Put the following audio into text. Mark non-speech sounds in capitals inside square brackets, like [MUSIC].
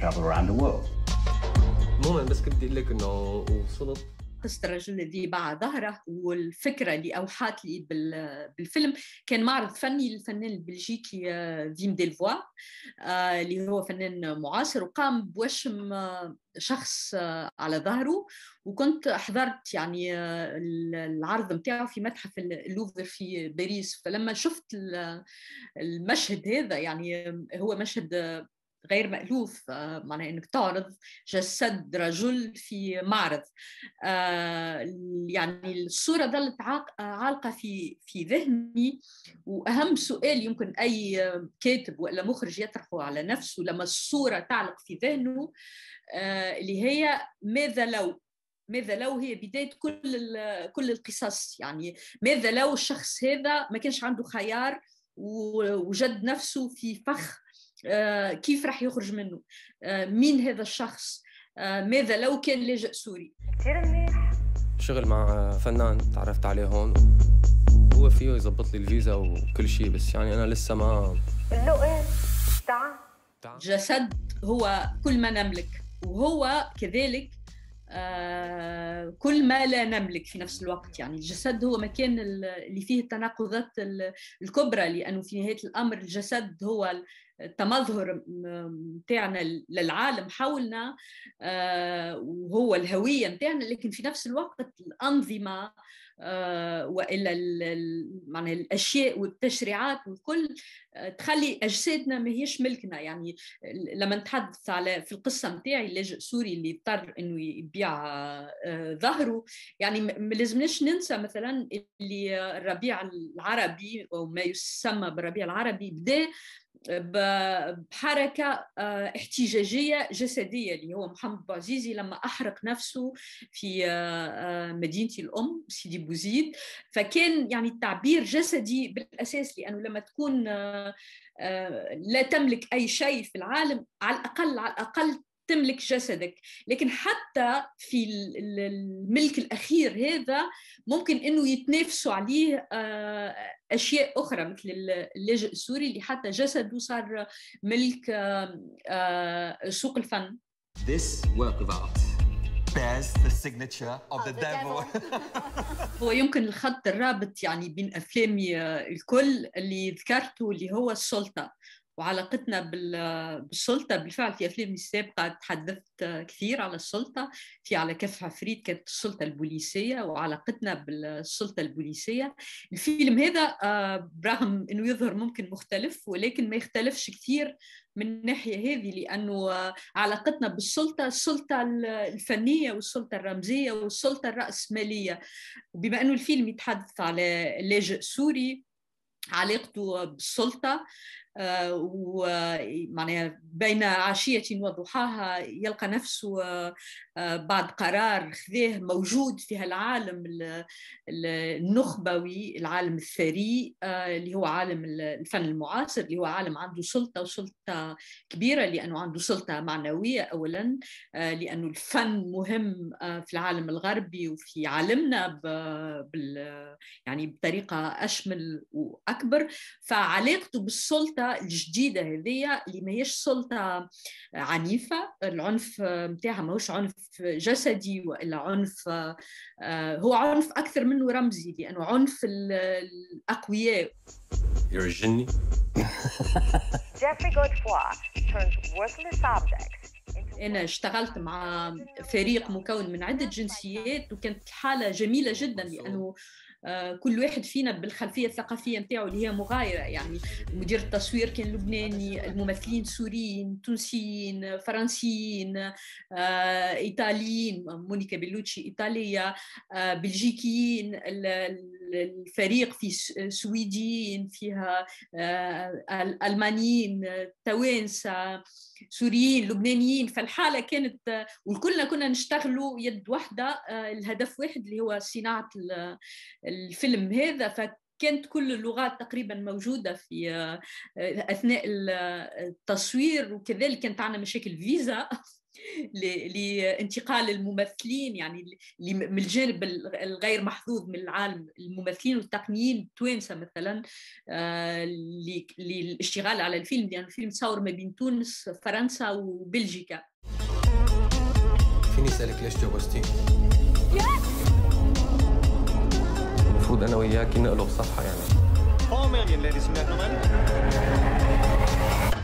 travel around the world. المهم بس كنت بدي لك انه وصلت قصة الرجل الذي باع ظهره والفكرة اللي أوحات لي بالفيلم كان معرض فني للفنان البلجيكي آه، فيم ديلفوا آه، اللي هو فنان معاصر وقام بوشم آه، شخص على ظهره وكنت حضرت يعني العرض نتاعو في متحف اللوفر في باريس فلما شفت المشهد هذا يعني هو مشهد غير مألوف آه، معناها انك تعرض جسد رجل في معرض آه، يعني الصوره ظلت آه، عالقه في في ذهني واهم سؤال يمكن اي كاتب ولا مخرج يطرحه على نفسه لما الصوره تعلق في ذهنه اللي هي ماذا لو ماذا لو هي بدايه كل كل القصص يعني ماذا لو الشخص هذا ما كانش عنده خيار وجد نفسه في فخ آه، كيف راح يخرج منه آه، مين هذا الشخص آه، ماذا لو كان لاجئ سوري كثير منيح شغل مع فنان تعرفت عليه هون هو فيه يزبط لي الفيزا وكل شيء بس يعني انا لسه ما له ايه تعال جسد هو كل ما نملك وهو كذلك آه، كل ما لا نملك في نفس الوقت يعني الجسد هو مكان اللي فيه التناقضات الكبرى لأنه في نهاية الأمر الجسد هو التمظهر متاعنا للعالم حولنا آه، وهو الهوية متاعنا لكن في نفس الوقت الأنظمة آه، والا معناها الاشياء والتشريعات والكل آه، تخلي اجسادنا ماهيش ملكنا يعني لما نتحدث على في القصه نتاعي لاجئ سوري اللي اضطر انه يبيع آه، ظهره يعني ما لازمناش ننسى مثلا اللي الربيع العربي او ما يسمى بالربيع العربي بدا بحركة آه، احتجاجية جسدية اللي هو محمد بوعزيزي لما أحرق نفسه في آه، آه، مدينة الأم سيدي بوزيد فكان يعني التعبير جسدي بالأساس لأنه لما تكون لا تملك أي شيء في العالم على الأقل على الأقل تملك جسدك لكن حتى في الملك الأخير هذا ممكن أنه يتنافسوا عليه آه، أشياء أخرى مثل اللاجئ السوري اللي حتى جسده صار ملك آه، آه، سوق الفن This work of art bears the signature of the devil. [LAUGHS] هو يمكن الخط الرابط يعني بين افلامي الكل اللي ذكرته اللي هو السلطه وعلاقتنا بالسلطه بالفعل في افلامي السابقه تحدثت كثير على السلطه في على كف عفريت كانت السلطه البوليسيه وعلاقتنا بالسلطه البوليسيه الفيلم هذا آه، برغم انه يظهر ممكن مختلف ولكن ما يختلفش كثير من الناحيه هذه لانه آه، علاقتنا بالسلطه السلطه الفنيه والسلطه الرمزيه والسلطه الراسماليه بما انه الفيلم يتحدث على لاجئ سوري علاقته بالسلطة ومعناها بين عشية وضحاها يلقى نفسه آه، بعد قرار خذاه موجود في هالعالم النخبوي العالم الثري آه، اللي هو عالم الفن المعاصر اللي هو عالم عنده سلطة وسلطة كبيرة لأنه عنده سلطة معنوية أولا آه، لأنه الفن مهم في العالم الغربي وفي عالمنا بال يعني بطريقة أشمل وأكبر فعلاقته بالسلطة الجديده هذيا اللي ماهيش سلطه عنيفه العنف ما ماهوش عنف جسدي والا عنف آه، هو عنف اكثر منه رمزي لانه عنف الاقوياء genie. [LAUGHS] Jeffrey Godefroy turns worthless objects انا اشتغلت مع فريق مكون من عده جنسيات وكانت الحاله جميله جدا لانه آه، كل واحد فينا بالخلفيه الثقافيه نتاعو اللي هي مغايره يعني مدير التصوير كان لبناني الممثلين سوريين تونسيين فرنسيين آه، ايطاليين مونيكا بيلوتشي ايطاليه آه، بلجيكيين الفريق في سويديين فيها آه، ألمانيين توانسة سوريين لبنانيين فالحالة كانت وكلنا كنا نشتغلوا يد واحدة آه، الهدف واحد اللي هو صناعة الفيلم هذا ف كانت كل اللغات تقريبا موجودة في آه، أثناء التصوير وكذلك كانت عندنا مشاكل فيزا لانتقال الممثلين يعني من الجانب الغير محظوظ من العالم الممثلين والتقنيين التوانسه مثلا آه، للاشتغال على الفيلم لان يعني الفيلم تصور ما بين تونس فرنسا وبلجيكا فيني اسالك ليش جوزتي؟ المفروض انا وياك نقلب صفحه يعني 4